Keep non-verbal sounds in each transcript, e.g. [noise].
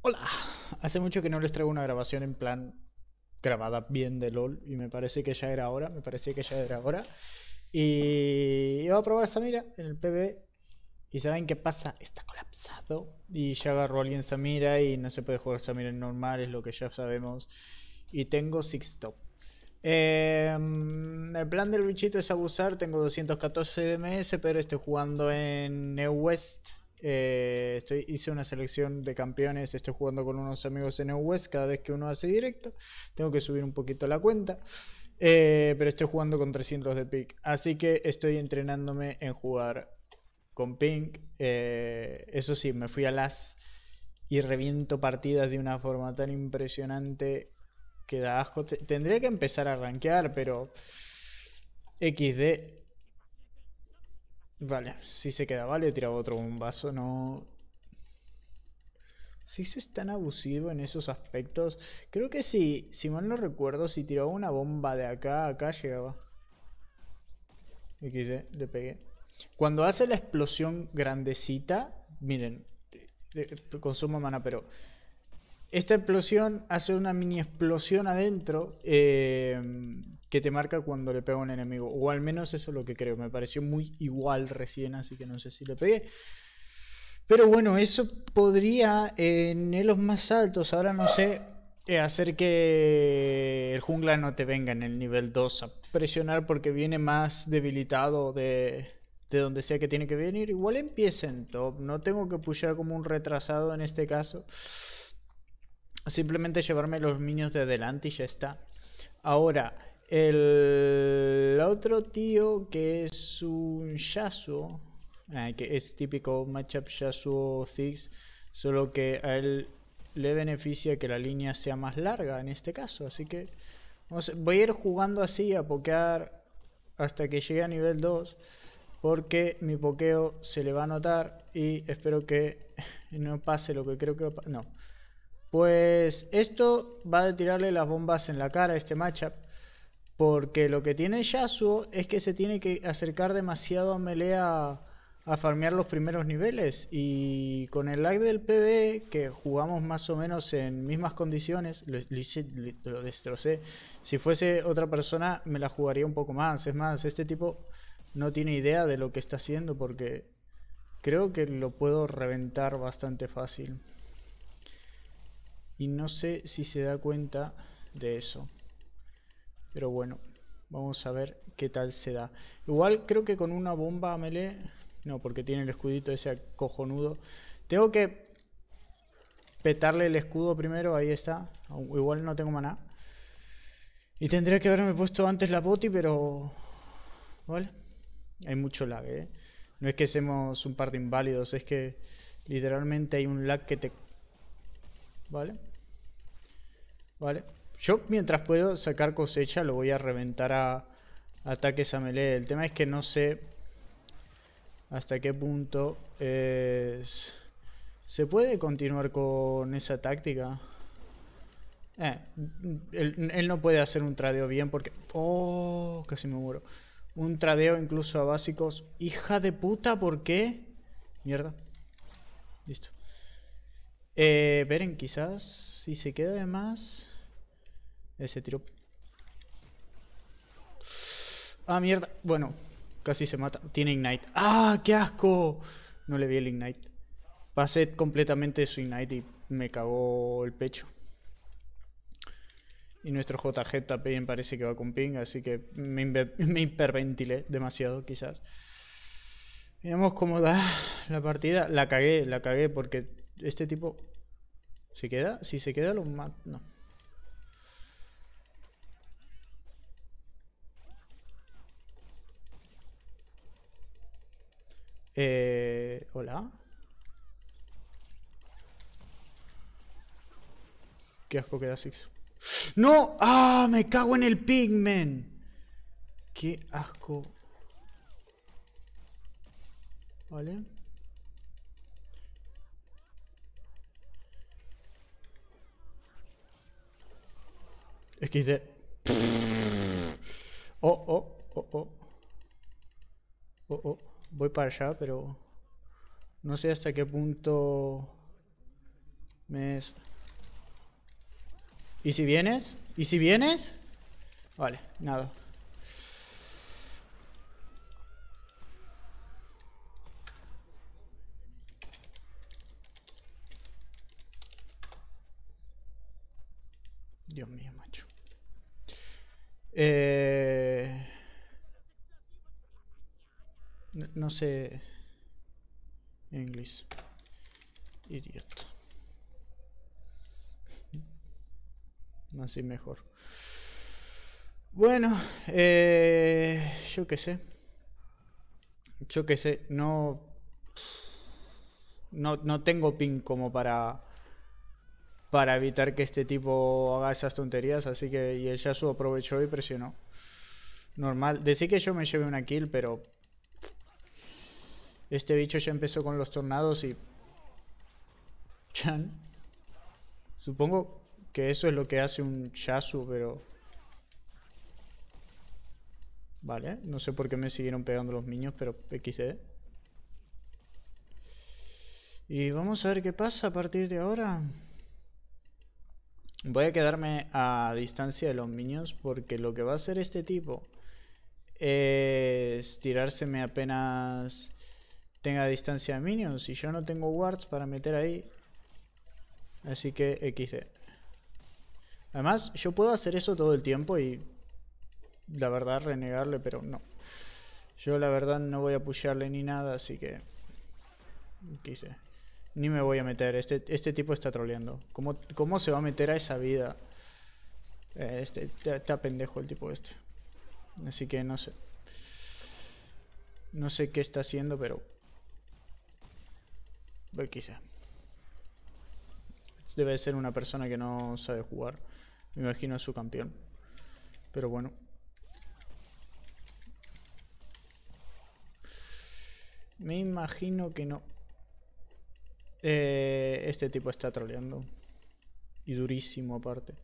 Hola, hace mucho que no les traigo una grabación en plan grabada bien de LOL y me parece que ya era hora, me parecía que ya era hora. Y iba a probar Samira en el PB y saben qué pasa, está colapsado y ya agarró alguien Samira y no se puede jugar Samira en normal, es lo que ya sabemos. Y tengo Six Top. Em, el plan del bichito es abusar, tengo 214 DMS, pero estoy jugando en New West eh, hice una selección de campeones, estoy jugando con unos amigos en el West cada vez que uno hace directo. Tengo que subir un poquito la cuenta. Eh, pero estoy jugando con 300 de pick. Así que estoy entrenándome en jugar con pink eh, eso sí, me fui a las y reviento partidas de una forma tan impresionante que da asco. Tendría que empezar a rankear, pero XD Vale, si se queda, vale, tiraba otro bombazo, no... Si eso es tan abusivo en esos aspectos. Creo que sí, si mal no recuerdo, si tiraba una bomba de acá acá llegaba. Y le pegué. Cuando hace la explosión grandecita, miren, consumo mana, pero... Esta explosión hace una mini explosión adentro. Eh, que te marca cuando le pega un enemigo. O al menos eso es lo que creo. Me pareció muy igual recién, así que no sé si le pegué. Pero bueno, eso podría eh, en elos más altos, ahora no sé, eh, hacer que el jungla no te venga en el nivel 2 a presionar porque viene más debilitado de, de donde sea que tiene que venir. Igual empiece en top, no tengo que pushar como un retrasado en este caso. Simplemente llevarme los minions de adelante y ya está. Ahora, el otro tío que es un Yasuo, eh, que es típico matchup Yasuo Ziggs, solo que a él le beneficia que la línea sea más larga en este caso, así que voy a ir jugando así a pokear hasta que llegue a nivel 2 porque mi pokeo se le va a notar y espero que [laughs] no pase lo que creo que va a No. Pues esto va a tirarle las bombas en la cara a este matchup. Porque lo que tiene Yasuo es que se tiene que acercar demasiado a Melea a farmear los primeros niveles. Y con el lag del PB, que jugamos más o menos en mismas condiciones, lo, lo destrocé. Si fuese otra persona, me la jugaría un poco más. Es más, este tipo no tiene idea de lo que está haciendo porque creo que lo puedo reventar bastante fácil. Y no sé si se da cuenta de eso. Pero bueno, vamos a ver qué tal se da. Igual creo que con una bomba melee... No, porque tiene el escudito ese cojonudo. Tengo que petarle el escudo primero, ahí está. Igual no tengo maná. Y tendría que haberme puesto antes la boti, pero... ¿Vale? Hay mucho lag, ¿eh? No es que seamos un par de inválidos, es que literalmente hay un lag que te... ¿Vale? ¿Vale? Yo mientras puedo sacar cosecha lo voy a reventar a ataques a melee. El tema es que no sé hasta qué punto es... ¿Se puede continuar con esa táctica? Eh, él, no puede hacer un tradeo bien porque... ¡Oh! Casi me muero. Un tradeo incluso a básicos. ¡Hija de puta! ¿Por qué? Mierda. Listo. Eh, Beren quizás, si se queda de más... Ese tiro. Ah, mierda. Bueno, casi se mata. Tiene Ignite. ¡Ah, qué asco! No le vi el Ignite. Pasé completamente su Ignite y me cagó el pecho. Y nuestro JG también parece que va con ping, así que me, [laughs] me hiperventilé demasiado quizás. Veamos cómo da la partida. La cagué, la cagué porque este tipo... ¿Se queda? Si se queda lo mato. No. Eh, Hola. Qué asco queda Six. ¡No! ¡Ah! ¡Me cago en el pigmen! ¡Qué asco! Vale. Es que hice... [laughs] Oh, oh, oh, oh. Oh, oh voy para allá, pero no sé hasta qué punto me es... ¿Y si vienes? ¿Y si vienes? Vale, nada. Dios mío, macho. Eh... No sé. inglés. Idiot. Así mejor. Bueno, eh, yo qué sé. Yo qué sé, no, no, tengo ping como para. Para evitar que este tipo haga esas tonterías. Así que. Y el Yasuo aprovechó y presionó. Normal. Decir que yo me lleve una kill, pero este bicho ya empezó con los tornados y... Chan. Supongo que eso es lo que hace un Yasu, pero... Vale, no sé por qué me siguieron pegando los niños, pero XD. Y vamos a ver qué pasa a partir de ahora. Voy a quedarme a distancia de los niños porque lo que va a hacer este tipo es tirárseme apenas tenga distancia de minions. Y yo no tengo wards para meter ahí. Así que XD. Además, yo puedo hacer eso todo el tiempo y... La verdad, renegarle, pero no. Yo la verdad no voy a pushearle ni nada, así que... XD. Ni me voy a meter. Este, este tipo está troleando. ¿Cómo, ¿Cómo se va a meter a esa vida? Eh, este, está pendejo el tipo este. Así que no sé. No sé qué está haciendo, pero Debe ser una persona que no sabe jugar. Me imagino es su campeón. Pero bueno. Me imagino que no. Eh, este tipo está troleando. Y durísimo aparte.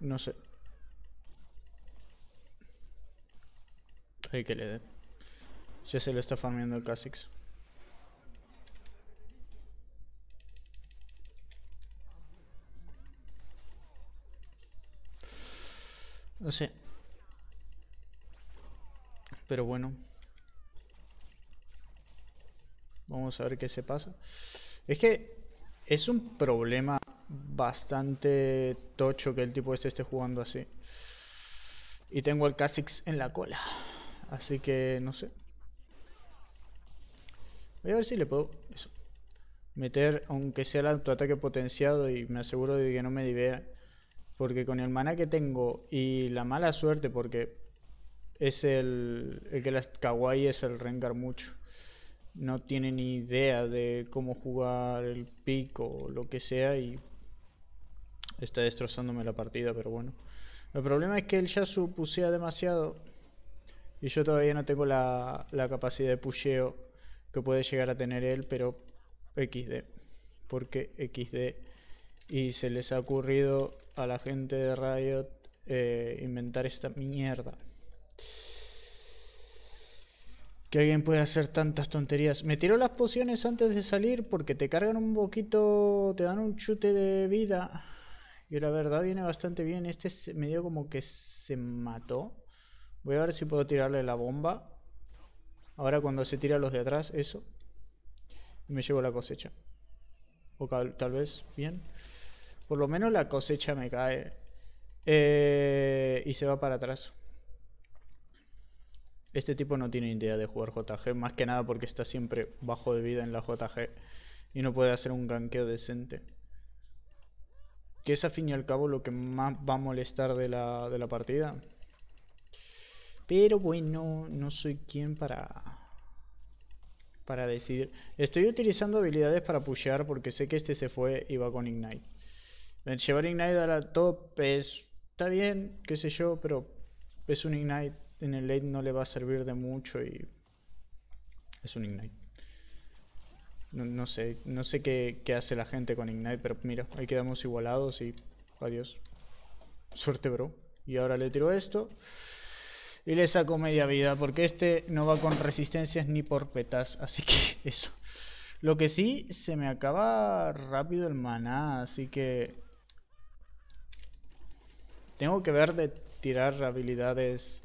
No sé. Hay que le dé. Ya se le está farmeando el Kha'Zix. No sé. Pero bueno. Vamos a ver qué se pasa. Es que es un problema bastante tocho que el tipo este esté jugando así. Y tengo al Kha'Zix en la cola. Así que no sé. Voy a ver si le puedo meter, aunque sea el autoataque potenciado y me aseguro de que no me divea porque con el mana que tengo y la mala suerte, porque es el, el que las kawaii es el Rengar mucho. No tiene ni idea de cómo jugar el pico o lo que sea y está destrozándome la partida, pero bueno. El problema es que el Yasu pusea demasiado y yo todavía no tengo la, la capacidad de pusheo que puede llegar a tener él, pero XD. Porque XD. Y se les ha ocurrido a la gente de Riot eh, inventar esta mierda. Que alguien puede hacer tantas tonterías. Me tiró las pociones antes de salir porque te cargan un poquito, te dan un chute de vida. Y la verdad viene bastante bien. Este me dio como que se mató. Voy a ver si puedo tirarle la bomba. Ahora cuando se tira los de atrás, eso. Y me llevo la cosecha. O tal vez, bien. Por lo menos la cosecha me cae. Eh, y se va para atrás. Este tipo no tiene idea de jugar JG, más que nada porque está siempre bajo de vida en la JG y no puede hacer un ganqueo decente. Que es a fin y al cabo lo que más va a molestar de la, de la partida. Pero bueno, no soy quien para para decidir. Estoy utilizando habilidades para pushear porque sé que este se fue y va con Ignite. Llevar Ignite a la top es, está bien, qué sé yo, pero es un Ignite. En el late no le va a servir de mucho y es un Ignite. No, sé, no sé qué, qué, hace la gente con Ignite, pero mira, ahí quedamos igualados y adiós. Suerte, bro. Y ahora le tiro esto y le saco media vida, porque este no va con resistencias ni por petas, así que [laughs] eso. Lo que sí, se me acaba rápido el maná, así que tengo que ver de tirar habilidades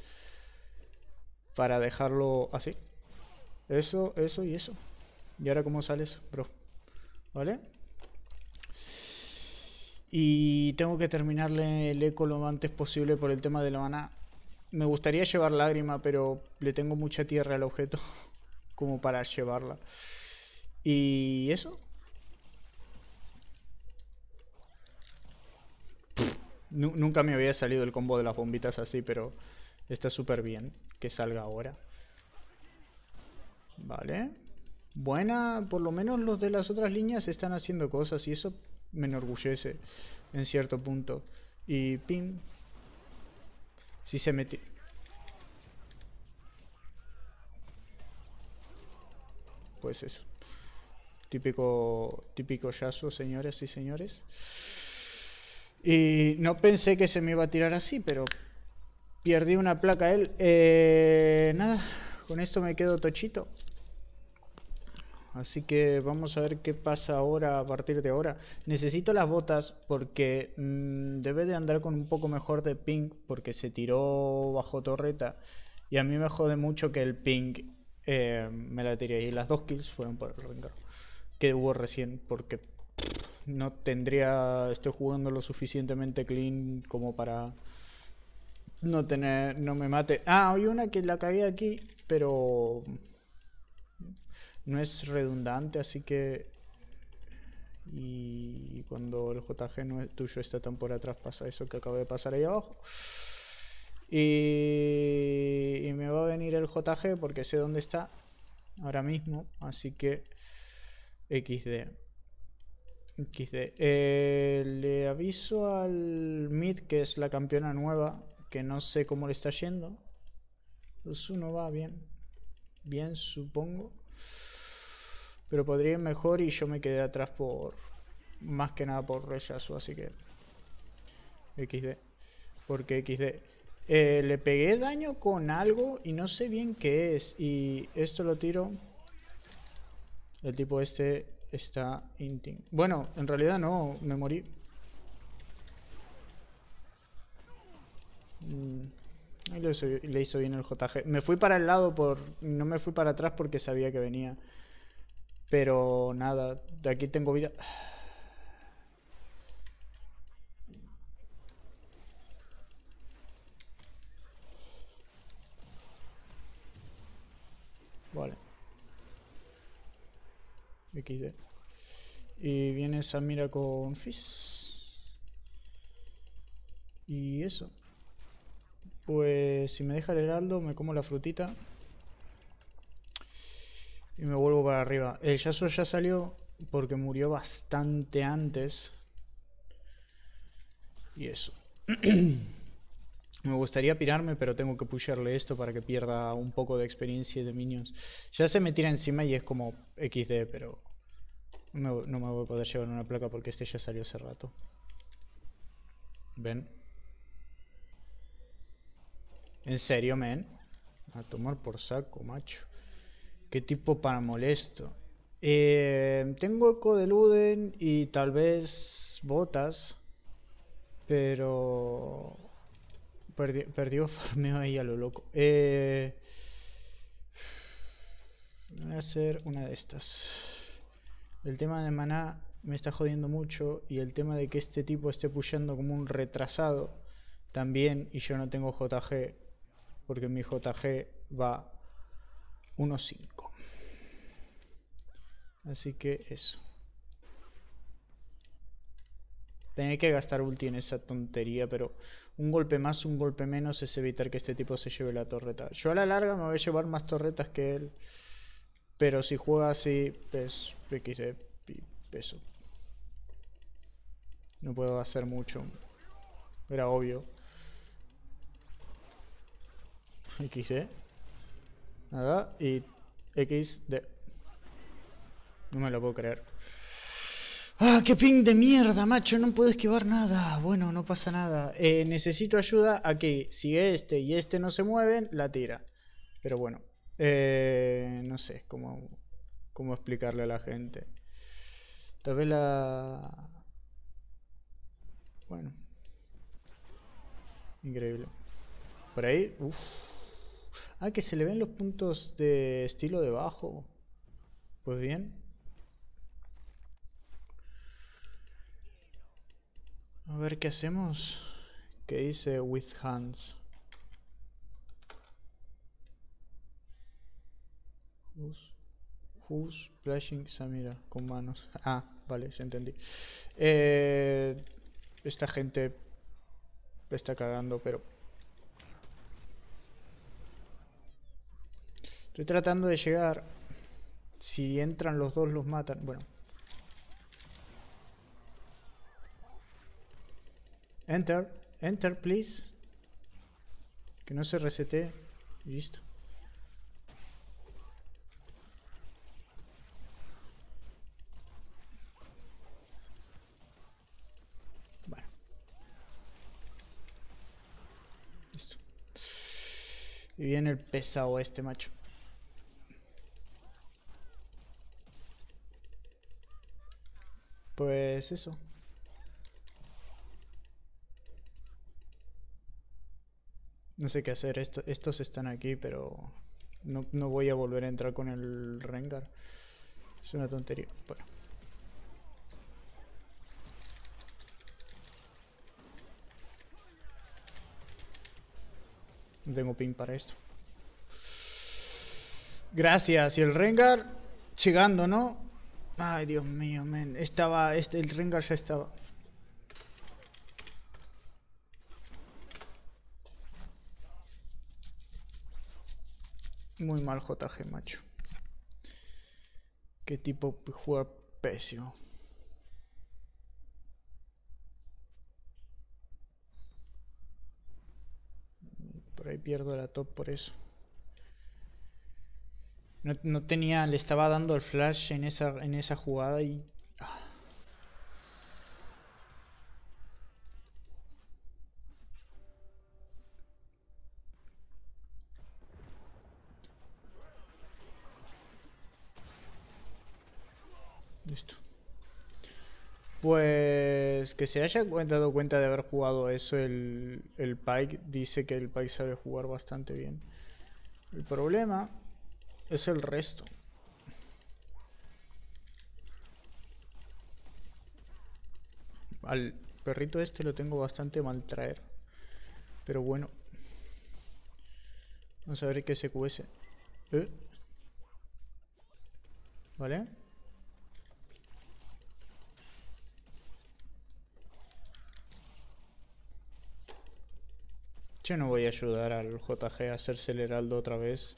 para dejarlo así. Eso, eso y eso. ¿Y ahora cómo sales, bro? ¿Vale? Y tengo que terminarle el eco lo antes posible por el tema de la mana. Me gustaría llevar lágrima, pero le tengo mucha tierra al objeto [laughs] como para llevarla. Y eso, nunca me había salido el combo de las bombitas así, pero está súper bien que salga ahora. Vale. Buena, por lo menos los de las otras líneas están haciendo cosas y eso me enorgullece en cierto punto. Y pim. Si se metió... Pues eso. Típico, típico yazo, señores y señores. Y no pensé que se me iba a tirar así, pero perdí una placa él. Eh, nada, con esto me quedo tochito. Así que vamos a ver qué pasa ahora a partir de ahora. Necesito las botas porque mm, debe de andar con un poco mejor de ping porque se tiró bajo torreta. Y a mí me jode mucho que el ping eh, me la tiré. Y las dos kills fueron por el ringar que hubo recién porque no tendría, estoy jugando lo suficientemente clean como para no tener, no me mate. Ah, hay una que la cagué aquí, pero no es redundante, así que... Y cuando el JG no es tuyo está tan por atrás pasa eso que acabo de pasar ahí abajo. Y, y me va a venir el JG porque sé dónde está ahora mismo, así que XD xd eh, le aviso al Mid, que es la campeona nueva, que no sé cómo le está yendo. 2 no va bien. Bien, supongo. Pero podría ir mejor y yo me quedé atrás por... Más que nada por rechazo, así que... XD. Porque XD. Eh, le pegué daño con algo y no sé bien qué es. Y esto lo tiro. El tipo este está inting. Bueno, en realidad no, me morí. Mm, ahí le hizo bien el JG. Me fui para el lado por... No me fui para atrás porque sabía que venía. Pero nada, de aquí tengo vida. XD. Y viene Samira con Fizz. Y eso. Pues si me deja el heraldo, me como la frutita. Y me vuelvo para arriba. El Yasuo ya salió porque murió bastante antes. Y eso. [clears throat] Me gustaría pirarme, pero tengo que pushearle esto para que pierda un poco de experiencia y de minions. Ya se me tira encima y es como XD, pero no me voy a poder llevar una placa porque este ya salió hace rato. Ven. ¿En serio, men? A tomar por saco, macho. ¿Qué tipo para molesto? Eh, tengo eco de Luden y tal vez botas. Pero... Perdió, [laughs] farmeo ahí a lo loco. Eh, voy a hacer una de estas. El tema de maná me está jodiendo mucho. Y el tema de que este tipo esté pushando como un retrasado también. Y yo no tengo JG. Porque mi JG va 1.5. Así que eso. Tener que gastar ulti en esa tontería, pero un golpe más, un golpe menos, es evitar que este tipo se lleve la torreta. Yo a la larga me voy a llevar más torretas que él. Pero si juega así, pues XD peso. No puedo hacer mucho. Era obvio. XD. Nada, y XD. No me lo puedo creer. Ah, qué ping de mierda, macho, no puedo esquivar nada. Bueno, no pasa nada. Eh, necesito ayuda aquí si este y este no se mueven, la tira. Pero bueno, eh, no sé cómo, cómo explicarle a la gente. Tal vez la... Bueno. Increíble. Por ahí... Ah, que se le ven los puntos de estilo debajo. Pues bien. A ver qué hacemos. ¿Qué dice with hands? Who's, flashing Samira con manos. Ah, vale, ya entendí. Eh, esta gente me está cagando, pero Estoy tratando de llegar. Si entran los dos, los matan. Bueno. Enter, enter please. Que no se resete. Listo. Bueno. Listo. Y viene el pesado este macho. Pues eso. No sé qué hacer, Esto, estos están aquí, pero no, no, voy a volver a entrar con el Rengar. Es una tontería. Bueno. No tengo pin para esto. Gracias. Y el Rengar llegando, ¿no? Ay, Dios mío, men. Estaba, este, el Rengar ya estaba. Muy mal JG, macho. Qué tipo juega pésimo. Por ahí pierdo la top por eso. No, no tenía, le estaba dando el flash en esa, en esa jugada y Pues que se haya dado cuenta de haber jugado eso el, el Pike, dice que el Pike sabe jugar bastante bien. El problema es el resto. Al perrito este lo tengo bastante mal traer. Pero bueno. Vamos a ver qué se cuece. ¿Eh? ¿Vale? Yo no voy a ayudar al JG a hacerse el heraldo otra vez.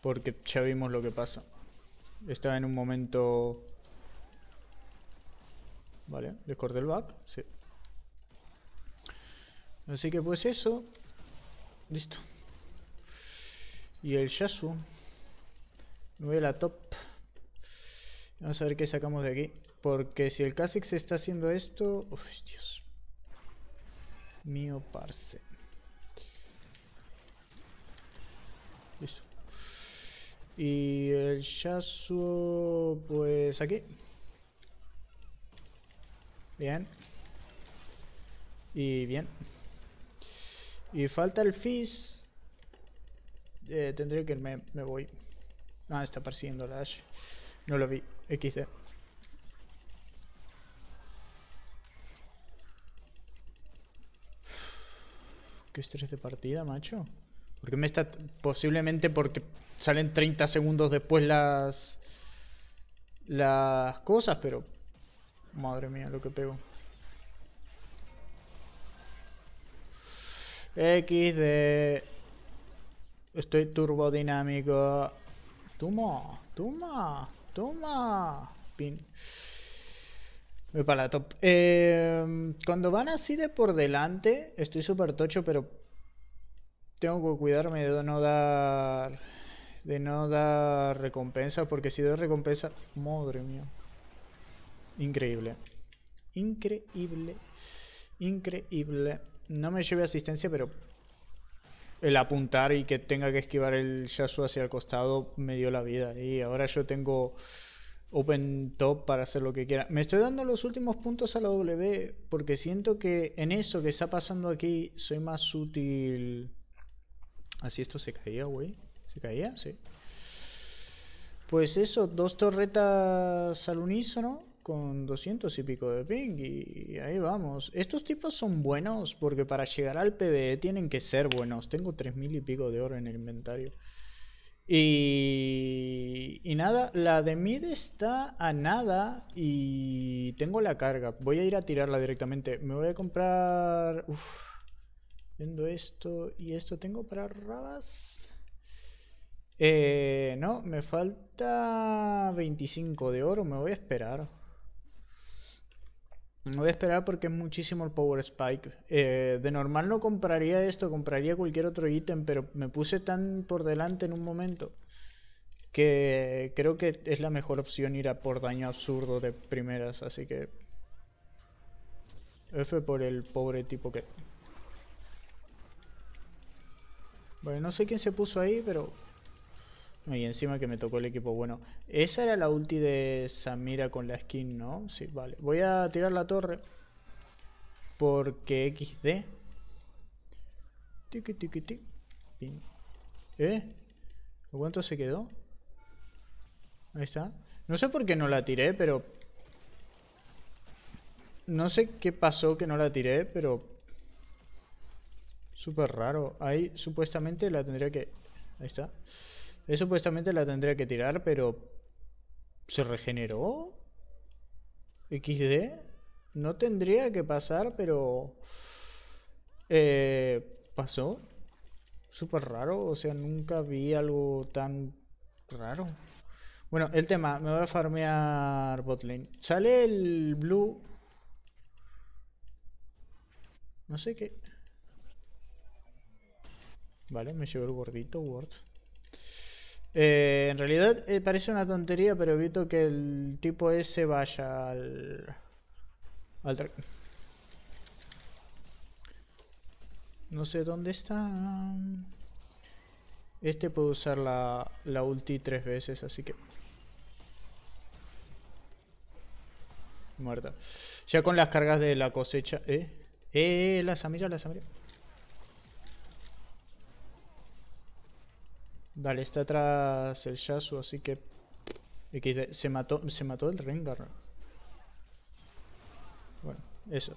Porque ya vimos lo que pasa. Estaba en un momento... Vale, le corté el back, sí. Así que pues eso. Listo. Y el Yasu. Me voy a la top. Vamos a ver qué sacamos de aquí. Porque si el Kha'Zix está haciendo esto... Uf, Dios. Mío parce. listo. Y el Yasuo, pues aquí. Bien. Y bien. Y falta el Fizz. Eh, tendré que irme, me voy. Ah, está persiguiendo la Ash. No lo vi. XD. Qué estrés de partida, macho. Porque me está posiblemente porque salen 30 segundos después las las cosas, pero madre mía, lo que pego. X de estoy turbodinámico. Toma, toma, toma. Pin. Voy para la top. Eh, cuando van así de por delante, estoy súper tocho, pero tengo que cuidarme de no dar de no dar recompensa porque si doy recompensa madre mía increíble increíble increíble no me lleve asistencia pero el apuntar y que tenga que esquivar el Yasuo hacia el costado me dio la vida y ahora yo tengo open top para hacer lo que quiera. Me estoy dando los últimos puntos a la W porque siento que en eso que está pasando aquí soy más útil Así ah, esto se caía, güey. ¿Se caía? Sí. Pues eso, dos torretas al unísono con 200 y pico de ping y ahí vamos. Estos tipos son buenos porque para llegar al PDE tienen que ser buenos. Tengo 3000 y pico de oro en el inventario. Y, y nada, la de mid está a nada y tengo la carga. Voy a ir a tirarla directamente. Me voy a comprar... Viendo esto y esto, ¿tengo para rabas? Eh, no, me falta 25 de oro, me voy a esperar. Me voy a esperar porque es muchísimo el Power Spike. Eh, de normal no compraría esto, compraría cualquier otro ítem, pero me puse tan por delante en un momento que creo que es la mejor opción ir a por daño absurdo de primeras, así que... F por el pobre tipo que... Bueno, no sé quién se puso ahí, pero... Y encima que me tocó el equipo bueno. Esa era la ulti de Samira con la skin, ¿no? Sí, vale. Voy a tirar la torre. Porque XD. Tiki tiki tiki. ¿Eh? ¿Cuánto se quedó? Ahí está. No sé por qué no la tiré, pero... No sé qué pasó que no la tiré, pero Súper raro. Ahí supuestamente la tendría que... Ahí está. Ahí supuestamente la tendría que tirar, pero... ¿Se regeneró? ¿XD? No tendría que pasar, pero... Eh, pasó. Súper raro. O sea, nunca vi algo tan raro. Bueno, el tema. Me voy a farmear botlane. Sale el blue... No sé qué... Vale, me llevo el gordito Word. Eh, en realidad eh, parece una tontería, pero evito que el tipo ese vaya al... al no sé dónde está... Este puede usar la, la ulti tres veces, así que... Muerta. Ya con las cargas de la cosecha... ¿Eh? ¡Eh, eh la Samira, la Samira! Vale, está atrás el Yasuo, así que... Se mató, se mató el Rengar. Bueno, eso.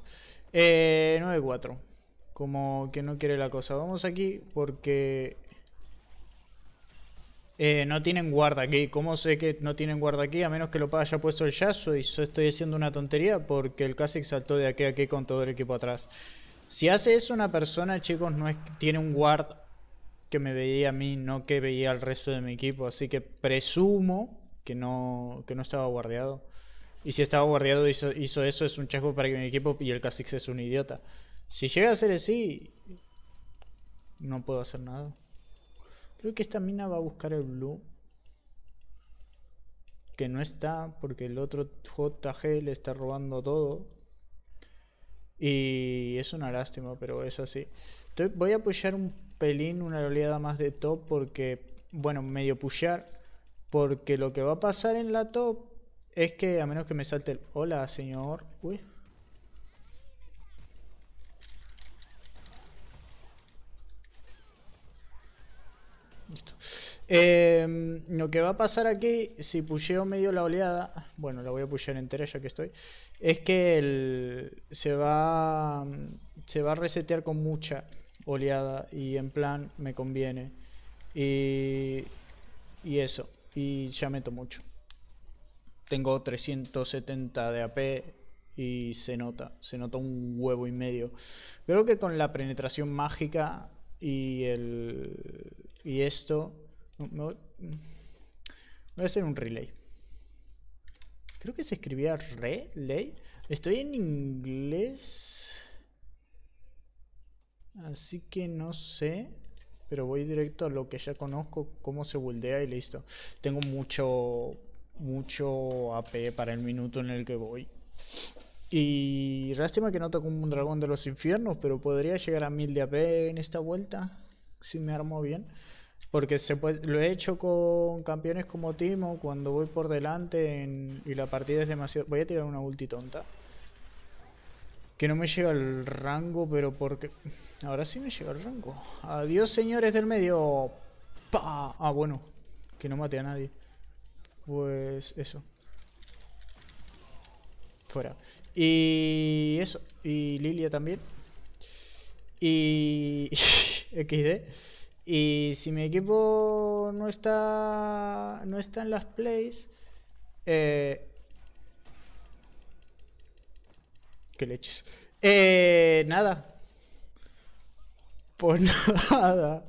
9-4. Eh, Como que no quiere la cosa. Vamos aquí porque... Eh, no tienen guarda aquí. ¿Cómo sé que no tienen guarda aquí? A menos que lo haya puesto el Yasuo y yo estoy haciendo una tontería porque el Kha'Zix saltó de aquí a aquí con todo el equipo atrás. Si hace eso una persona, chicos, no es que tiene un guard que me veía a mí, no que veía al resto de mi equipo. Así que presumo que no, que no estaba guardeado. Y si estaba guardiado hizo, hizo eso, es un chasco para que mi equipo y el Kha'Zix es un idiota. Si llega a ser así, no puedo hacer nada. Creo que esta mina va a buscar el blue. Que no está porque el otro JG le está robando todo. Y es una lástima, pero es así. voy a apoyar un pelín una oleada más de top porque, bueno, medio pushear, porque lo que va a pasar en la top es que a menos que me salte el... Hola, señor. Uy. Listo. Em, lo que va a pasar aquí, si pusheo medio la oleada, bueno, la voy a pushear entera ya que estoy, es que el, se, va, se va a resetear con mucha oleada y en plan me conviene. Y, y eso, y ya meto mucho. Tengo 370 de AP y se nota, se nota un huevo y medio. Creo que con la penetración mágica y el y esto a hacer un relay. Creo que se escribía relay. Estoy en inglés. Así que no sé, pero voy directo a lo que ya conozco, cómo se buldea y listo. Tengo mucho, mucho AP para el minuto en el que voy. Y lástima que no toco un dragón de los infiernos, pero podría llegar a 1000 de AP en esta vuelta, si me armo bien. Porque se lo he hecho con campeones como Timo, cuando voy por delante y la partida es demasiado... Voy a tirar una ulti tonta. Que no me llega el rango, pero porque... Ahora sí me llega el rango. Adiós, señores del medio. ¡Pah! Ah, bueno. Que no mate a nadie. Pues eso. Fuera. Y eso. Y Lilia también. Y... [laughs] XD. Y si mi equipo no está... No está en las plays... Eh, Qué leches. Eh, nada. Pues [laughs] nada.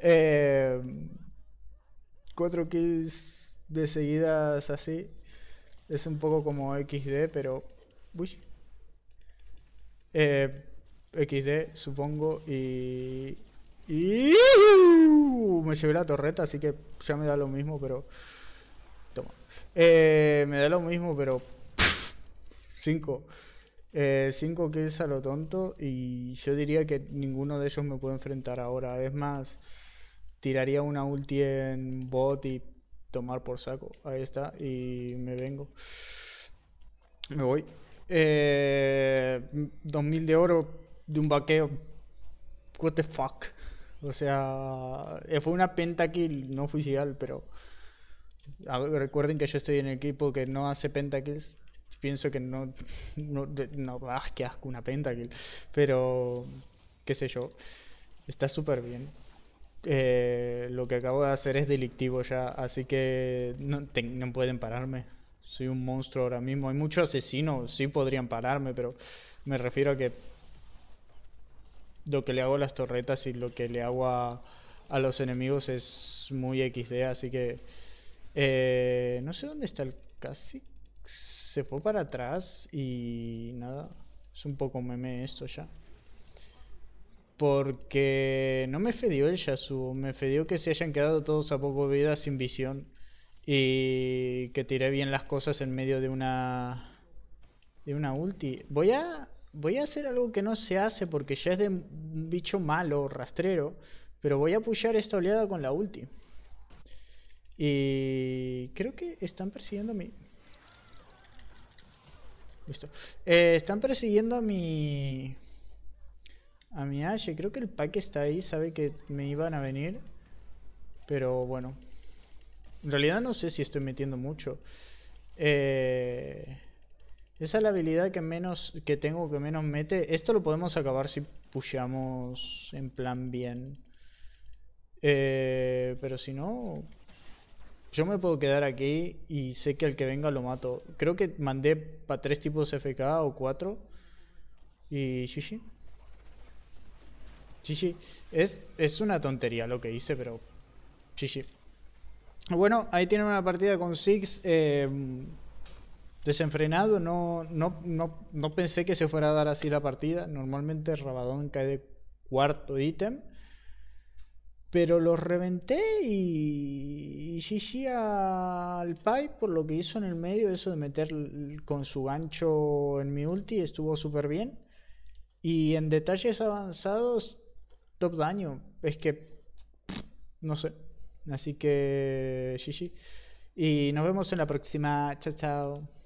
Eh, cuatro kills de seguidas así. Es un poco como XD, pero... Uy. Eh, XD, supongo, y... y... ¡uh! Me llevé la torreta, así que ya me da lo mismo, pero... Toma. Eh, me da lo mismo, pero 5 Eh, cinco es a lo tonto y yo diría que ninguno de ellos me puede enfrentar ahora. Es más, tiraría una ulti en bot y tomar por saco. Ahí está, y me vengo. Me voy. 2000 eh, de oro de un vaqueo. What the fuck. O sea, eh, fue una pentakill, no oficial, pero recuerden que yo estoy en el equipo que no hace pentakills pienso que no, no, no ah, qué asco, una pentakill, pero qué sé yo, está súper bien. Eh, lo que acabo de hacer es delictivo ya, así que no, pueden pararme. Soy un monstruo ahora mismo. Hay muchos asesinos, sí podrían pararme, pero me refiero a que lo que le hago a las torretas y lo que le hago a, a los enemigos es muy XD, así que... Eh, no sé dónde está el casi se fue para atrás y nada, es un poco meme esto ya. Porque no me fedió el Yasuo, me fedió que se hayan quedado todos a poco vida sin visión y que tiré bien las cosas en medio de una de una ulti. Voy a voy a hacer algo que no se hace porque ya es de un bicho malo, rastrero, pero voy a apoyar esta oleada con la ulti. Y creo que están persiguiendo a mí. Listo. Eh, están persiguiendo a mi... A mi Ashe. Creo que el pack está ahí. Sabe que me iban a venir. Pero bueno. En realidad no sé si estoy metiendo mucho. Eh, esa es la habilidad que menos que tengo que menos mete. Esto lo podemos acabar si pushamos en plan bien. Eh, pero si no, yo me puedo quedar aquí y sé que al que venga lo mato. Creo que mandé para tres tipos FK o cuatro. Y sí sí Es, es una tontería lo que hice, pero... sí Bueno, ahí tienen una partida con Six. Em, desenfrenado. No, no, no pensé que se fuera a dar así la partida. Normalmente Rabadón cae de cuarto ítem pero los reventé y, y sí al Pai por lo que hizo en el medio, eso de meter con su gancho en mi ulti, estuvo súper bien. Y en detalles avanzados, top daño, es que no sé. Así que sí Y nos vemos en la próxima. Chao, chao.